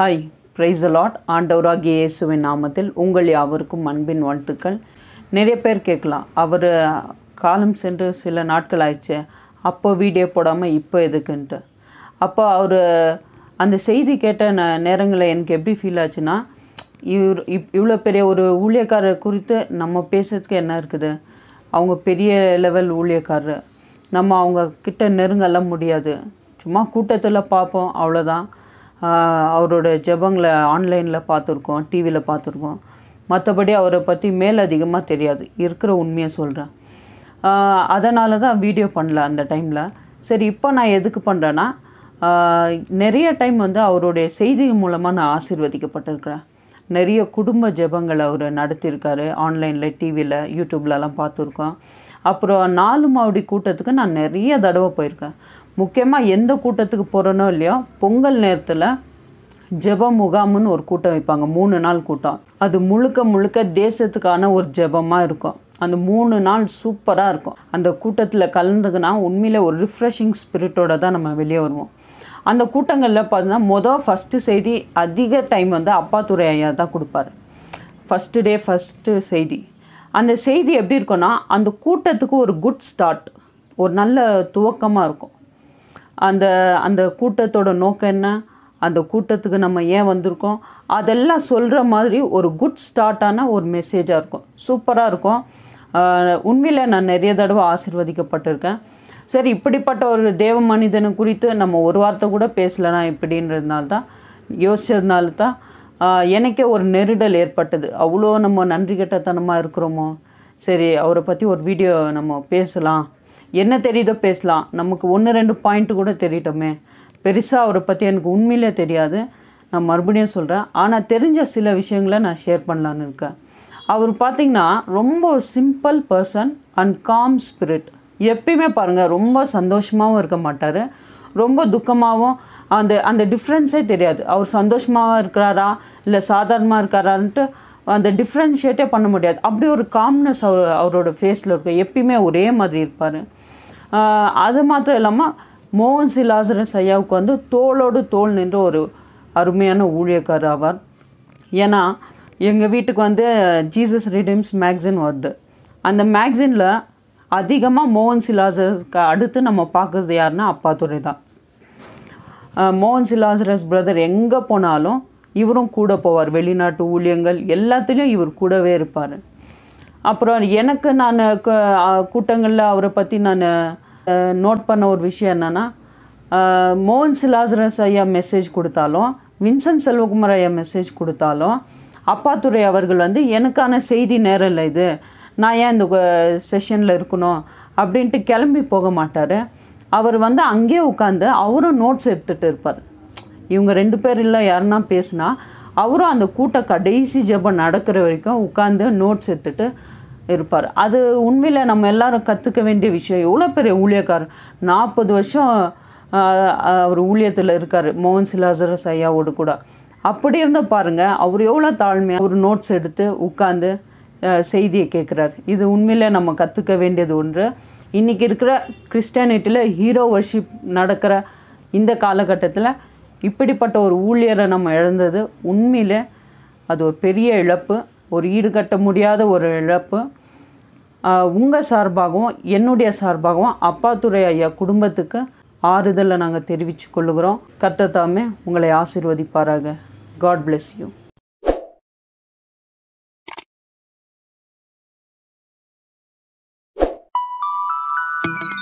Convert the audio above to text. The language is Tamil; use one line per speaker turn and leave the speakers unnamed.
ஹாய் ப்ரைஸ் அலாட் ஆண்டவராகிய இயேசுவின் நாமத்தில் உங்கள் யாவருக்கும் அன்பின் வாழ்த்துக்கள் நிறைய பேர் கேட்கலாம் அவர் காலம் சென்று சில நாட்கள் ஆயிடுச்சு அப்போ வீடியோ போடாமல் இப்போ எதுக்குன்ட்டு அப்போ அவர் அந்த செய்தி கேட்ட ந நேரங்களில் எனக்கு எப்படி ஃபீல் ஆச்சுன்னா இவர் இப் இவ்வளோ பெரிய ஒரு ஊழியக்காரர் குறித்து நம்ம பேசுறதுக்கு என்ன இருக்குது அவங்க பெரிய லெவல் ஊழியக்காரர் நம்ம அவங்க கிட்ட நெருங்கலாம் முடியாது சும்மா கூட்டத்தில் பார்ப்போம் அவ்வளோதான் அவரோட ஜபங்களை ஆன்லைனில் பார்த்துருக்கோம் டிவியில் பார்த்துருக்கோம் மற்றபடி அவரை பற்றி மேல் அதிகமாக தெரியாது இருக்கிற உண்மையை சொல்கிறேன் அதனால தான் வீடியோ பண்ணல அந்த டைமில் சரி இப்போ நான் எதுக்கு பண்ணுறேன்னா நிறைய டைம் வந்து அவருடைய செய்தி மூலமாக நான் ஆசிர்வதிக்கப்பட்டிருக்கிறேன் நிறைய குடும்ப ஜபங்களை அவர் நடத்தியிருக்காரு ஆன்லைனில் டிவியில் யூடியூப்லலாம் பார்த்துருக்கோம் அப்புறம் நாலு மாவடி கூட்டத்துக்கு நான் நிறைய தடவை போயிருக்கேன் முக்கியமாக எந்த கூட்டத்துக்கு போகிறேனோ இல்லையோ பொங்கல் நேரத்தில் ஜெப முகாம்னு ஒரு கூட்டம் வைப்பாங்க மூணு நாள் கூட்டம் அது முழுக்க முழுக்க தேசத்துக்கான ஒரு ஜெபமாக இருக்கும் அந்த மூணு நாள் சூப்பராக இருக்கும் அந்த கூட்டத்தில் கலந்துக்குன்னா உண்மையில் ஒரு ரிஃப்ரெஷிங் ஸ்பிரிட்டோடு தான் நம்ம வெளியே வருவோம் அந்த கூட்டங்களில் பார்த்தீங்கன்னா மொதல் ஃபஸ்ட்டு செய்தி அதிக டைம் வந்து அப்பாத்துறை ஐயா தான் கொடுப்பாரு ஃபஸ்ட்டு டே ஃபஸ்ட்டு செய்தி அந்த செய்தி எப்படி இருக்குன்னா அந்த கூட்டத்துக்கு ஒரு குட் ஸ்டார்ட் ஒரு நல்ல துவக்கமாக இருக்கும் அந்த அந்த கூட்டத்தோட நோக்கம் என்ன அந்த கூட்டத்துக்கு நம்ம ஏன் வந்திருக்கோம் அதெல்லாம் சொல்கிற மாதிரி ஒரு குட் ஸ்டார்ட்டான ஒரு மெசேஜாக இருக்கும் சூப்பராக இருக்கும் உண்மையில் நான் நிறைய தடவை ஆசிர்வதிக்கப்பட்டிருக்கேன் சரி இப்படிப்பட்ட ஒரு தேவ மனிதனை குறித்து நம்ம ஒரு வார்த்தை கூட பேசலைனா இப்படின்றதுனால தான் யோசிச்சதுனால தான் எனக்கே ஒரு நெருடல் ஏற்பட்டது அவ்வளோ நம்ம நன்றி கெட்டத்தனமாக இருக்கிறோமோ சரி அவரை பற்றி ஒரு வீடியோ நம்ம பேசலாம் என்ன தெரியுதோ பேசலாம் நமக்கு ஒன்று ரெண்டு பாயிண்ட்டு கூட தெரியட்டோமே பெருசாக அவரை பற்றி எனக்கு உண்மையிலே தெரியாது நான் மறுபடியும் சொல்கிறேன் ஆனால் தெரிஞ்ச சில விஷயங்களை நான் ஷேர் பண்ணலான்னு இருக்கேன் அவர் பார்த்திங்கன்னா ரொம்ப ஒரு simple person and calm spirit எப்பயுமே பாருங்கள் ரொம்ப சந்தோஷமாகவும் இருக்க மாட்டார் ரொம்ப துக்கமாகவும் அந்த அந்த டிஃப்ரென்ஸே தெரியாது அவர் சந்தோஷமாக இருக்கிறாரா இல்லை சாதாரணமாக இருக்காரான்ட்டு அந்த டிஃப்ரென்ஷியேட்டே பண்ண முடியாது அப்படி ஒரு காம்னஸ் அவர் அவரோட ஃபேஸில் இருக்கும் எப்பயுமே ஒரே மாதிரி இருப்பார் அது மாத்திரம் இல்லாமல் மோகன் சி சையாவுக்கு வந்து தோளோடு தோல் நின்ற ஒரு அருமையான ஊழியக்கார் ஆவார் ஏன்னா எங்கள் வீட்டுக்கு வந்து ஜீசஸ் ரிடீம்ஸ் மேக்சின் வருது அந்த மேக்சினில் அதிகமாக மோகன் சிலாசருக்கு அடுத்து நம்ம பார்க்குறது யாருன்னா அப்பாத்துறை தான் மோகன் சிலாசரஸ் பிரதர் எங்கே போனாலும் இவரும் கூட போவார் வெளிநாட்டு ஊழியங்கள் எல்லாத்துலேயும் இவர் கூடவே இருப்பார் அப்புறம் எனக்கு நான் கூட்டங்களில் அவரை பற்றி நான் நோட் பண்ண ஒரு விஷயம் என்னென்னா மோகன் சிலாசரஸ் ஐயா மெசேஜ் கொடுத்தாலும் வின்சன் செல்வகுமார் ஐயா மெசேஜ் கொடுத்தாலும் அப்பாத்துறை அவர்கள் வந்து எனக்கான செய்தி நேரம் இல்லை இது நான் ஏன் இந்த செஷனில் இருக்கணும் அப்படின்ட்டு கிளம்பி போக மாட்டார் அவர் வந்து அங்கேயே உட்காந்து அவரும் நோட்ஸ் எடுத்துகிட்டு இருப்பார் இவங்க ரெண்டு பேர் இல்லை யாருன்னா பேசுனா அவரும் அந்த கூட்ட கடைசி ஜபம் நடக்கிற வரைக்கும் உட்காந்து நோட்ஸ் எடுத்துகிட்டு இருப்பார் அது உண்மையில் நம்ம எல்லாரும் கற்றுக்க வேண்டிய விஷயம் எவ்வளோ பெரிய ஊழியக்காரர் நாற்பது வருஷம் அவர் ஊழியத்தில் இருக்கார் மோகன் சிலாசரஸ் ஐயாவோடு கூட அப்படி இருந்த பாருங்கள் அவர் எவ்வளோ தாழ்மையாக ஒரு நோட்ஸ் எடுத்து உட்காந்து செய்தியை கேட்குறார் இது உண்மையில் நம்ம கற்றுக்க வேண்டியது ஒன்று இன்றைக்கி இருக்கிற கிறிஸ்டியானிட்டியில் ஹீரோ வர்ஷிப் நடக்கிற இந்த காலகட்டத்தில் இப்படிப்பட்ட ஒரு ஊழியரை நம்ம இழந்தது உண்மையில் அது ஒரு பெரிய இழப்பு ஒரு ஈடுகட்ட முடியாத ஒரு இழப்பு உங்கள் சார்பாகவும் என்னுடைய சார்பாகவும் அப்பாத்துறை ஐயா குடும்பத்துக்கு ஆறுதலை நாங்கள் தெரிவித்து கொள்ளுகிறோம் கத்தத்தாமே உங்களை ஆசிர்வதிப்பாராக God bless you Thank you.